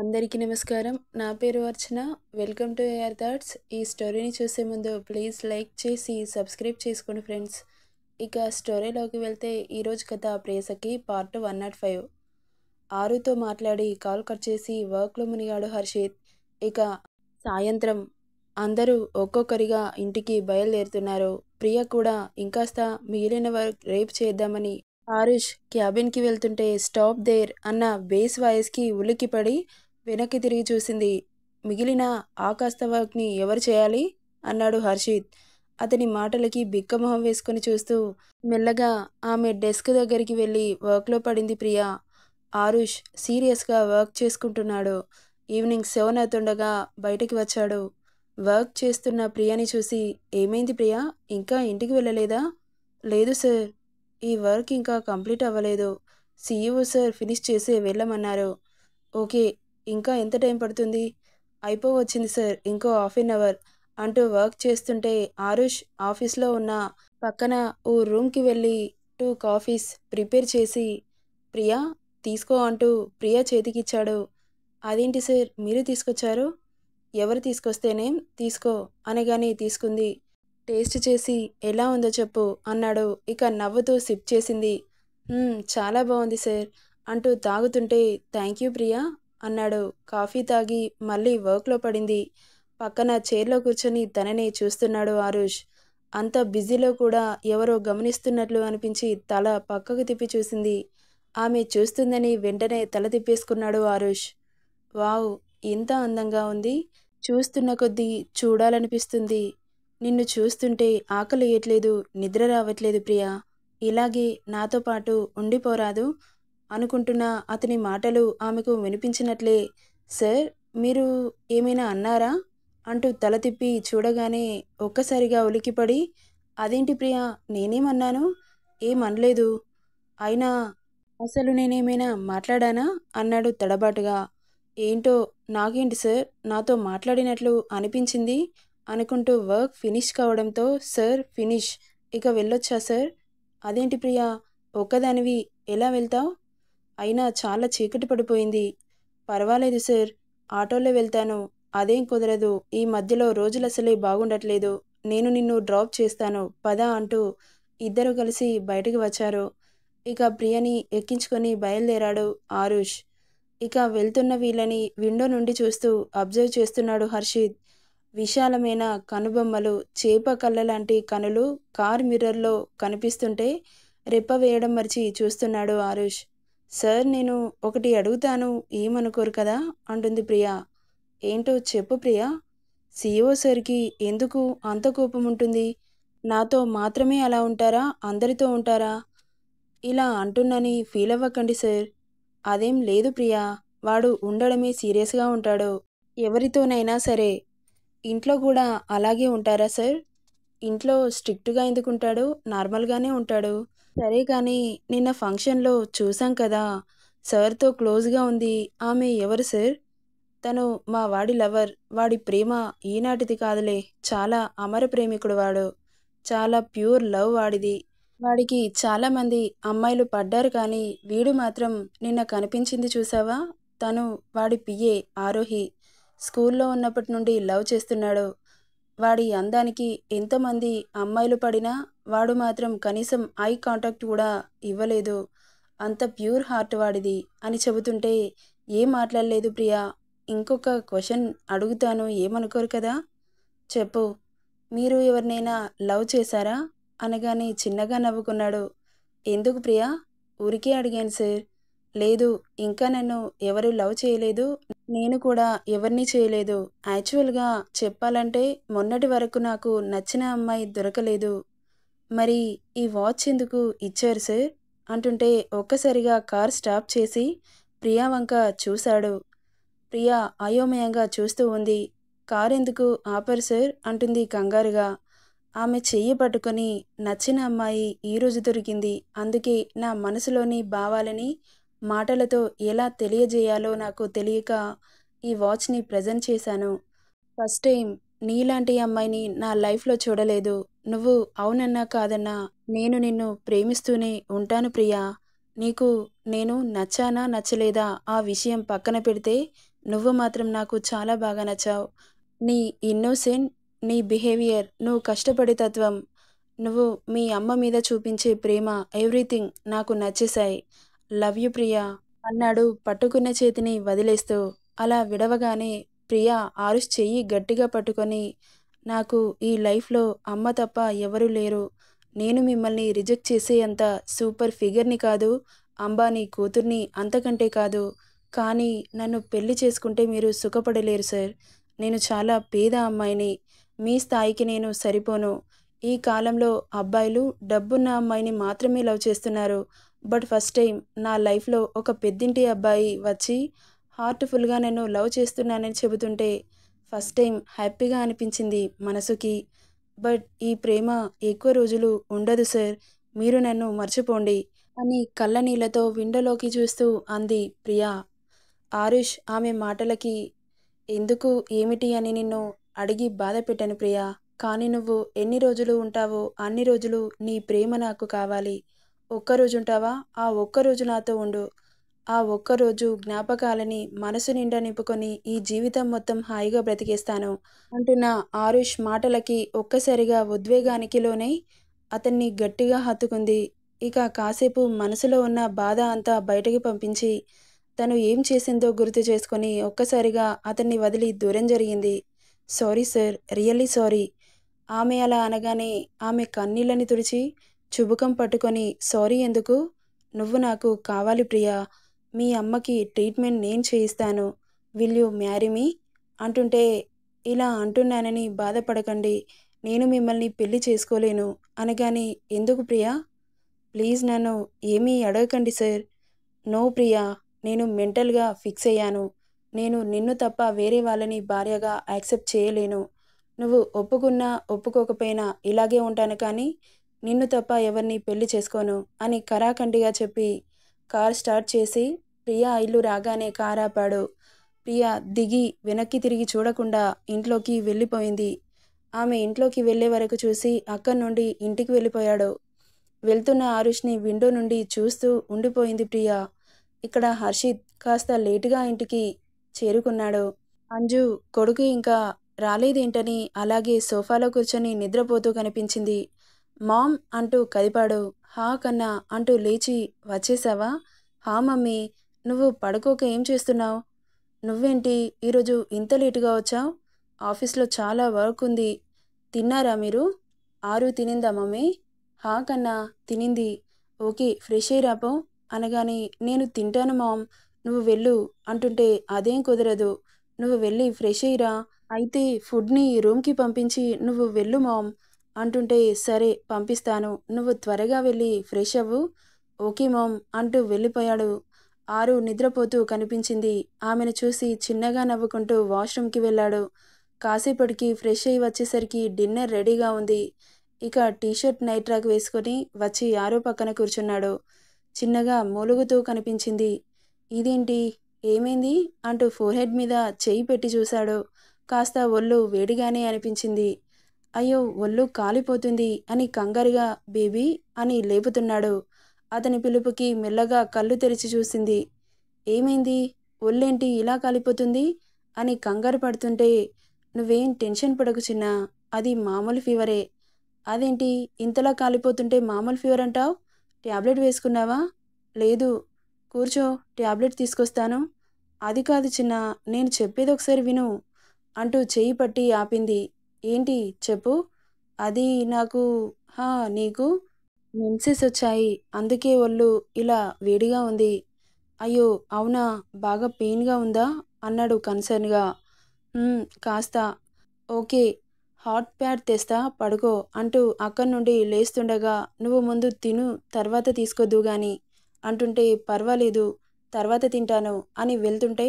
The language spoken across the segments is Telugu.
అందరికీ నమస్కారం నా పేరు Archana welcome to AR thoughts ఈ స్టోరీని చూసే ముందు ప్లీజ్ లైక్ చేసి సబ్స్క్రైబ్ చేసుకోండి ఫ్రెండ్స్ ఇక స్టోరీలోకి వెళ్తే ఈరోజు కథ ప్రేసకి పార్ట్ వన్ నాట్ ఫైవ్ ఆరుతో మాట్లాడి కాల్ కట్ చేసి వర్క్లో మునిగాడు హర్షిత్ ఇక సాయంత్రం అందరూ ఒక్కొక్కరిగా ఇంటికి బయలుదేరుతున్నారు ప్రియ కూడా ఇంకాస్త మిగిలిన వర్క్ రేపు చేద్దామని ఆరుష్ క్యాబిన్కి వెళ్తుంటే స్టాప్ దేర్ అన్న బేస్ వాయిస్కి ఉలిక్కిపడి వెనక్కి తిరిగి చూసింది మిగిలిన ఆకాశవాగ్ని ఎవరు చేయాలి అన్నాడు హర్షిత్ అతని మాటలకి బిక్కమొహం వేసుకొని చూస్తూ మెల్లగా ఆమె డెస్క్ దగ్గరికి వెళ్ళి వర్క్లో పడింది ప్రియా ఆరుష్ సీరియస్గా వర్క్ చేసుకుంటున్నాడు ఈవినింగ్ సెవెన్ అవుతుండగా బయటికి వచ్చాడు వర్క్ చేస్తున్న ప్రియాని చూసి ఏమైంది ప్రియా ఇంకా ఇంటికి వెళ్ళలేదా లేదు సార్ ఈ వర్క్ ఇంకా కంప్లీట్ అవ్వలేదు సీఈఓ సార్ ఫినిష్ చేసి వెళ్ళమన్నారు ఓకే ఇంకా ఎంత టైం పడుతుంది అయిపోవచ్చింది సార్ ఇంకో హాఫ్ ఎన్ అవర్ అంటూ వర్క్ చేస్తుంటే ఆరుష్ ఆఫీస్లో ఉన్న పక్కన ఓ రూమ్కి వెళ్ళి టూ కాఫీస్ ప్రిపేర్ చేసి ప్రియా తీసుకో అంటూ ప్రియా చేతికిచ్చాడు అదేంటి సార్ మీరు తీసుకొచ్చారు ఎవరు తీసుకొస్తేనేం తీసుకో అనగానే తీసుకుంది టేస్ట్ చేసి ఎలా ఉందో చెప్పు అన్నాడు ఇక నవ్వుతూ సిప్ చేసింది చాలా బాగుంది సార్ అంటూ తాగుతుంటే థ్యాంక్ యూ ప్రియా అన్నాడు కాఫీ తాగి మళ్ళీ వర్క్లో పడింది పక్కన చైర్లో కూర్చొని తననే చూస్తున్నాడు ఆరుష్ అంత బిజీలో కూడా ఎవరో గమనిస్తున్నట్లు అనిపించి తల పక్కకు తిప్పి చూసింది ఆమె చూస్తుందని వెంటనే తల తిప్పేసుకున్నాడు ఆరుష్ వావ్ ఇంత అందంగా ఉంది చూస్తున్న కొద్దీ చూడాలనిపిస్తుంది నిన్ను చూస్తుంటే ఆకలి వేయట్లేదు నిద్ర రావట్లేదు ప్రియా ఇలాగే నాతో పాటు ఉండిపోరాదు అనుకుంటున్న అతని మాటలు ఆమెకు వినిపించినట్లే సార్ మీరు ఏమైనా అన్నారా అంటూ తల తిప్పి చూడగానే ఒక్కసారిగా ఉలికిపడి అదేంటి ప్రియా నేనేమన్నాను ఏమనలేదు అయినా అసలు నేనేమైనా మాట్లాడానా అన్నాడు తడబాటుగా ఏంటో నాకేంటి సార్ నాతో మాట్లాడినట్లు అనిపించింది అనుకుంటూ వర్క్ ఫినిష్ కావడంతో సార్ ఫినిష్ ఇక వెళ్ళొచ్చా సార్ అదేంటి ప్రియా ఒక్కదానివి ఎలా వెళ్తావు అయినా చాలా చీకటి పడిపోయింది పర్వాలేదు సార్ ఆటోలో వెళ్తాను అదేం కుదరదు ఈ మధ్యలో రోజులు అసలే బాగుండట్లేదు నేను నిన్ను డ్రాప్ చేస్తాను పదా అంటూ ఇద్దరు కలిసి బయటకు వచ్చారు ఇక ప్రియని ఎక్కించుకొని బయలుదేరాడు ఆరుష్ ఇక వెళ్తున్న వీళ్ళని విండో నుండి చూస్తూ అబ్జర్వ్ చేస్తున్నాడు హర్షిత్ విశాలమైన కనుబొమ్మలు చేప కళ్ళ లాంటి కనులు కార్ మిర్రర్లో కనిపిస్తుంటే రెప్ప వేయడం మరిచి చూస్తున్నాడు ఆరుష్ సార్ నేను ఒకటి అడుగుతాను ఏమనుకోరు కదా అంటుంది ప్రియా ఏంటో చెప్పు ప్రియా సీఈఓ సార్కి ఎందుకు అంత కోపం ఉంటుంది నాతో మాత్రమే అలా ఉంటారా అందరితో ఉంటారా ఇలా అంటున్నని ఫీల్ అవ్వకండి సార్ అదేం లేదు ప్రియా వాడు ఉండడమే సీరియస్గా ఉంటాడు ఎవరితోనైనా సరే ఇంట్లో కూడా అలాగే ఉంటారా సార్ ఇంట్లో స్ట్రిక్ట్గా ఎందుకుంటాడు నార్మల్గానే ఉంటాడు సరే కానీ నిన్న ఫంక్షన్లో చూసాం కదా సార్తో క్లోజ్గా ఉంది ఆమె ఎవరు సార్ తను మా వాడి లవర్ వాడి ప్రేమ ఈనాటిది కాదులే చాలా అమర ప్రేమికుడు వాడు చాలా ప్యూర్ లవ్ వాడిది వాడికి చాలామంది అమ్మాయిలు పడ్డారు కానీ వీడు మాత్రం నిన్న కనిపించింది చూసావా తను వాడి పిఏ ఆరోహి స్కూల్లో ఉన్నప్పటి నుండి లవ్ చేస్తున్నాడు వాడి అందానికి ఎంతమంది అమ్మాయిలు పడినా వాడు మాత్రం కనీసం ఐ కాంటాక్ట్ కూడా ఇవ్వలేదు అంత ప్యూర్ హార్ట్ వాడిది అని చెబుతుంటే ఏం మాట్లాడలేదు ప్రియా ఇంకొక క్వశ్చన్ అడుగుతాను ఏమనుకోరు కదా చెప్పు మీరు ఎవరినైనా లవ్ చేశారా అనగానే చిన్నగా నవ్వుకున్నాడు ఎందుకు ప్రియా ఊరికే అడిగాను సార్ లేదు ఇంకా నన్ను ఎవరు లవ్ చేయలేదు నేను కూడా ఎవరిని చేయలేదు యాక్చువల్గా చెప్పాలంటే మొన్నటి వరకు నాకు నచ్చిన అమ్మాయి దొరకలేదు మరి ఈ వాచ్ ఎందుకు ఇచ్చారు సార్ అంటుంటే ఒక్కసారిగా కార్ స్టాప్ చేసి ప్రియా వంక చూశాడు ప్రియా అయోమయంగా చూస్తూ ఉంది కార్ ఎందుకు ఆపరు సార్ అంటుంది కంగారుగా ఆమె చెయ్యి పట్టుకొని నచ్చిన అమ్మాయి ఈరోజు దొరికింది అందుకే నా మనసులోని భావాలని మాటలతో ఎలా తెలియజేయాలో నాకు తెలియక ఈ వాచ్ని ప్రజెంట్ చేశాను ఫస్ట్ టైం నీలాంటి అమ్మాయిని నా లైఫ్లో చూడలేదు నువ్వు అవునన్నా కాదన్నా నేను నిన్ను ప్రేమిస్తూనే ఉంటాను ప్రియా నీకు నేను నచ్చానా నచ్చలేదా ఆ విషయం పక్కన పెడితే నువ్వు మాత్రం నాకు చాలా బాగా నచ్చావు నీ ఇన్నోసెంట్ నీ బిహేవియర్ నువ్వు కష్టపడే తత్వం నువ్వు మీ అమ్మ మీద చూపించే ప్రేమ ఎవ్రీథింగ్ నాకు నచ్చేశాయి లవ్ యు ప్రియా అన్నాడు పట్టుకున్న చేతిని వదిలేస్తూ అలా విడవగానే ప్రియా ఆరుష్ చెయ్యి గట్టిగా పట్టుకొని నాకు ఈ లైఫ్లో అమ్మ తప్ప ఎవరూ లేరు నేను మిమ్మల్ని రిజెక్ట్ చేసేంత సూపర్ ఫిగర్ని కాదు అంబానీ కూతుర్ని అంతకంటే కాదు కానీ నన్ను పెళ్లి చేసుకుంటే మీరు సుఖపడలేరు సార్ నేను చాలా పేద అమ్మాయిని మీ స్థాయికి నేను సరిపోను ఈ కాలంలో అబ్బాయిలు డబ్బున్న అమ్మాయిని మాత్రమే లవ్ చేస్తున్నారు బట్ ఫస్ట్ టైం నా లైఫ్లో ఒక పెద్దింటి అబ్బాయి వచ్చి హార్ట్ఫుల్గా నన్ను లవ్ చేస్తున్నానని చెబుతుంటే ఫస్ట్ టైం హ్యాపీగా అనిపించింది మనసుకి బట్ ఈ ప్రేమ ఎక్కువ రోజులు ఉండదు సార్ మీరు నన్ను మర్చిపోండి అని నీళ్ళతో విండోలోకి చూస్తూ అంది ప్రియా ఆరుష్ ఆమె మాటలకి ఎందుకు ఏమిటి అని నిన్ను అడిగి బాధ పెట్టాను ప్రియా కానీ నువ్వు ఎన్ని రోజులు ఉంటావో అన్ని రోజులు నీ ప్రేమ నాకు కావాలి ఒక్కరోజు ఉంటావా ఆ ఒక్కరోజు నాతో ఉండు ఆ ఒక్కరోజు జ్ఞాపకాలని మనసు నిండా నింపుకొని ఈ జీవితం మొత్తం హాయిగా బ్రతికేస్తాను అంటున్న ఆరుష్ మాటలకి ఒక్కసారిగా ఉద్వేగానికి లోనై అతన్ని గట్టిగా హత్తుకుంది ఇక కాసేపు మనసులో ఉన్న బాధ అంతా బయటకు పంపించి తను ఏం చేసిందో గుర్తు చేసుకొని ఒక్కసారిగా అతన్ని వదిలి దూరం జరిగింది సారీ సార్ రియల్లీ సారీ ఆమె అలా అనగానే ఆమె కన్నీళ్ళని తుడిచి చుబుకం పట్టుకొని సారీ ఎందుకు నువ్వు నాకు కావాలి ప్రియా మీ అమ్మకి ట్రీట్మెంట్ నేను చేయిస్తాను విల్ యూ మ్యారీ మీ అంటుంటే ఇలా అంటున్నానని బాధపడకండి నేను మిమ్మల్ని పెళ్లి చేసుకోలేను అనగానే ఎందుకు ప్రియా ప్లీజ్ నన్ను ఏమీ అడగకండి సార్ నో ప్రియా నేను మెంటల్గా ఫిక్స్ అయ్యాను నేను నిన్ను తప్ప వేరే వాళ్ళని భార్యగా యాక్సెప్ట్ చేయలేను నువ్వు ఒప్పుకున్నా ఒప్పుకోకపోయినా ఇలాగే ఉంటాను కానీ నిన్ను తప్ప ఎవరిని పెళ్లి చేసుకోను అని కరాఖండిగా చెప్పి కార్ స్టార్ట్ చేసి ప్రియా ఇల్లు రాగానే కార్ ఆపాడు ప్రియా దిగి వెనక్కి తిరిగి చూడకుండా ఇంట్లోకి వెళ్ళిపోయింది ఆమె ఇంట్లోకి వెళ్ళే వరకు చూసి అక్కడి నుండి ఇంటికి వెళ్ళిపోయాడు వెళ్తున్న ఆరుష్ని విండో నుండి చూస్తూ ఉండిపోయింది ప్రియా ఇక్కడ హర్షిత్ కాస్త లేటుగా ఇంటికి చేరుకున్నాడు అంజు కొడుకు ఇంకా రాలేదేంటని అలాగే సోఫాలో కూర్చొని నిద్రపోతూ కనిపించింది మామ్ అంటూ కదిపాడు హా కన్నా అంటూ లేచి వచ్చేసావా హా మమ్మీ నువ్వు పడుకోక ఏం చేస్తున్నావు నువ్వేంటి ఈరోజు ఇంత లేటుగా వచ్చావు ఆఫీస్లో చాలా వర్క్ ఉంది తిన్నారా మీరు ఆరు తినిందా మమ్మీ హా కన్నా తినింది ఓకే ఫ్రెష్ అయిరాపో అనగానే నేను తింటాను మామ్ నువ్వు వెళ్ళు అంటుంటే అదేం కుదరదు నువ్వు వెళ్ళి ఫ్రెష్ అయ్యిరా అయితే ఫుడ్ని రూమ్కి పంపించి నువ్వు వెళ్ళు మామ్ అంటుంటే సరే పంపిస్తాను నువ్వు త్వరగా వెళ్ళి ఫ్రెష్ అవ్వు ఓకే మామ్ అంటూ వెళ్ళిపోయాడు ఆరు నిద్రపోతూ కనిపించింది ఆమెను చూసి చిన్నగా నవ్వుకుంటూ వాష్రూమ్కి వెళ్ళాడు కాసేపటికి ఫ్రెష్ అయ్యి వచ్చేసరికి డిన్నర్ రెడీగా ఉంది ఇక టీషర్ట్ నైట్ ట్రాక్ వేసుకొని వచ్చి ఆరు పక్కన కూర్చున్నాడు చిన్నగా మూలుగుతూ కనిపించింది ఇదేంటి ఏమైంది అంటూ ఫోర్హెడ్ మీద చేయి పెట్టి చూశాడు కాస్త ఒళ్ళు వేడిగానే అనిపించింది అయ్యో ఒళ్ళు కాలిపోతుంది అని కంగారుగా బేబీ అని లేపుతున్నాడు అతని పిలుపుకి మెల్లగా కళ్ళు తెరిచి చూసింది ఏమైంది ఒళ్ళేంటి ఇలా కాలిపోతుంది అని కంగారు పడుతుంటే నువ్వేం టెన్షన్ పడకు చిన్న అది మామూలు ఫీవరే అదేంటి ఇంతలా కాలిపోతుంటే మామూలు ఫీవర్ అంటావు ట్యాబ్లెట్ వేసుకున్నావా లేదు కూర్చో ట్యాబ్లెట్ తీసుకొస్తాను అది కాదు చిన్న నేను చెప్పేది ఒకసారి విను అంటూ చేయి పట్టి ఆపింది ఏంటి చెప్పు అది నాకు హా నీకు మెన్సెస్ వచ్చాయి అందుకే ఒళ్ళు ఇలా వేడిగా ఉంది అయ్యో అవునా బాగా పెయిన్గా ఉందా అన్నాడు కన్సర్న్గా కాస్త ఓకే హాట్ ప్యాడ్ తెస్తా పడుకో అంటూ అక్కడి నుండి లేస్తుండగా నువ్వు ముందు తిను తర్వాత తీసుకోద్దు గాని అంటుంటే పర్వాలేదు తర్వాత తింటాను అని వెళ్తుంటే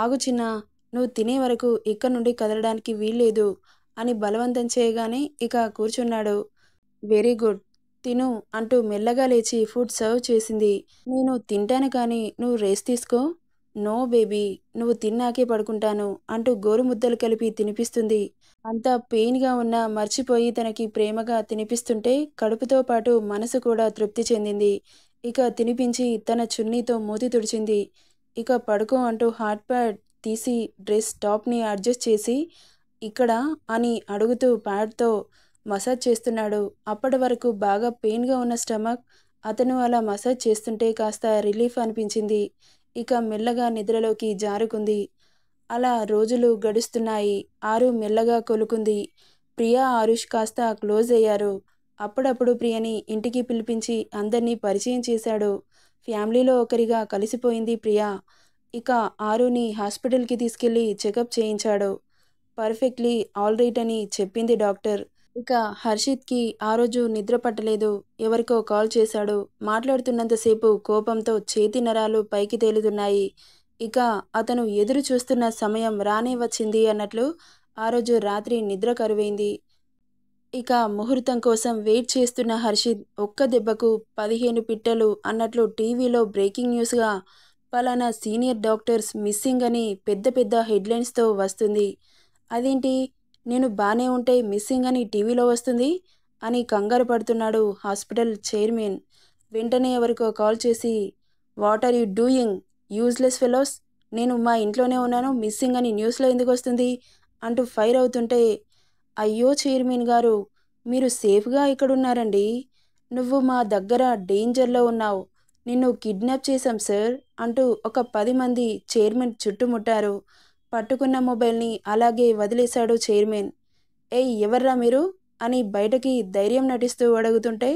ఆగు నువ్వు తినే వరకు ఇక్కడ నుండి కదలడానికి వీల్లేదు అని బలవంతం చేయగానే ఇక కూర్చున్నాడు వెరీ గుడ్ తిను అంటూ మెల్లగా లేచి ఫుడ్ సర్వ్ చేసింది నేను తింటాను కానీ నువ్వు రేస్ తీసుకో నో బేబీ నువ్వు తిన్నాకే పడుకుంటాను అంటూ గోరుముద్దలు కలిపి తినిపిస్తుంది అంతా పెయిన్గా ఉన్నా మర్చిపోయి తనకి ప్రేమగా తినిపిస్తుంటే కడుపుతో పాటు మనసు కూడా తృప్తి చెందింది ఇక తినిపించి తన చున్నీతో మూతి తుడిచింది ఇక పడుకో అంటూ హాట్ ప్యాడ్ తీసి డ్రెస్ టాప్ని అడ్జస్ట్ చేసి ఇక్కడ అని అడుగుతూ ప్యాడ్తో మసాజ్ చేస్తున్నాడు అప్పటి వరకు బాగా పెయిన్గా ఉన్న స్టమక్ అతను అలా మసాజ్ చేస్తుంటే కాస్త రిలీఫ్ అనిపించింది ఇక మెల్లగా నిద్రలోకి జారుకుంది అలా రోజులు గడుస్తున్నాయి ఆరు మెల్లగా కొలుకుంది ప్రియా ఆరుష్ కాస్త క్లోజ్ అయ్యారు అప్పుడప్పుడు ప్రియని ఇంటికి పిలిపించి అందరినీ పరిచయం చేశాడు ఫ్యామిలీలో ఒకరిగా కలిసిపోయింది ప్రియా ఇక ఆరుని హాస్పిటల్కి తీసుకెళ్ళి చెకప్ చేయించాడు పర్ఫెక్ట్లీ ఆల్ రైట్ అని చెప్పింది డాక్టర్ ఇక హర్షిత్కి ఆ రోజు నిద్ర పట్టలేదు ఎవరికో కాల్ చేశాడు మాట్లాడుతున్నంతసేపు కోపంతో చేతి నరాలు పైకి తేలుతున్నాయి ఇక అతను ఎదురు చూస్తున్న సమయం రానే వచ్చింది అన్నట్లు ఆ రోజు రాత్రి నిద్ర కరువైంది ఇక ముహూర్తం కోసం వెయిట్ చేస్తున్న హర్షిత్ ఒక్క దెబ్బకు పదిహేను పిట్టలు అన్నట్లు టీవీలో బ్రేకింగ్ న్యూస్గా పలానా సీనియర్ డాక్టర్స్ మిస్సింగ్ అని పెద్ద పెద్ద హెడ్లైన్స్తో వస్తుంది అదేంటి నేను బాగానే ఉంటే మిస్సింగ్ అని టీవీలో వస్తుంది అని కంగారు పడుతున్నాడు హాస్పిటల్ చైర్మన్ వెంటనే ఎవరికో కాల్ చేసి what are you doing useless fellows నేను మా ఇంట్లోనే ఉన్నాను మిస్సింగ్ అని న్యూస్లో ఎందుకు వస్తుంది అంటూ ఫైర్ అవుతుంటే అయ్యో చైర్మన్ గారు మీరు సేఫ్గా ఇక్కడున్నారండి నువ్వు మా దగ్గర డేంజర్లో ఉన్నావు నిన్ను కిడ్నాప్ చేశాం సార్ అంటూ ఒక పది మంది చైర్మన్ చుట్టుముట్టారు పట్టుకున్న మొబైల్ని అలాగే వదిలేశాడు చైర్మన్ ఏయ్ ఎవర్రా మీరు అని బయటకి ధైర్యం నటిస్తూ అడుగుతుంటే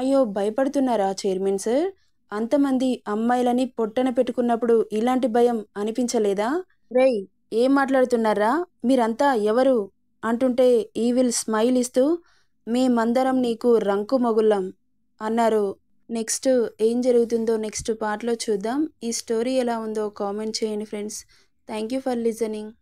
అయ్యో భయపడుతున్నారా చైర్మన్ సార్ అంతమంది అమ్మాయిలని పొట్టన పెట్టుకున్నప్పుడు ఇలాంటి భయం అనిపించలేదా రేయ్ ఏం మాట్లాడుతున్నారా మీరంతా ఎవరు అంటుంటే ఈవిల్ స్మైల్ ఇస్తూ మేమందరం నీకు రంకు మొగుళ్ళం అన్నారు నెక్స్ట్ ఏం జరుగుతుందో నెక్స్ట్ పార్ట్లో చూద్దాం ఈ స్టోరీ ఎలా ఉందో కామెంట్ చేయండి friends thank you for listening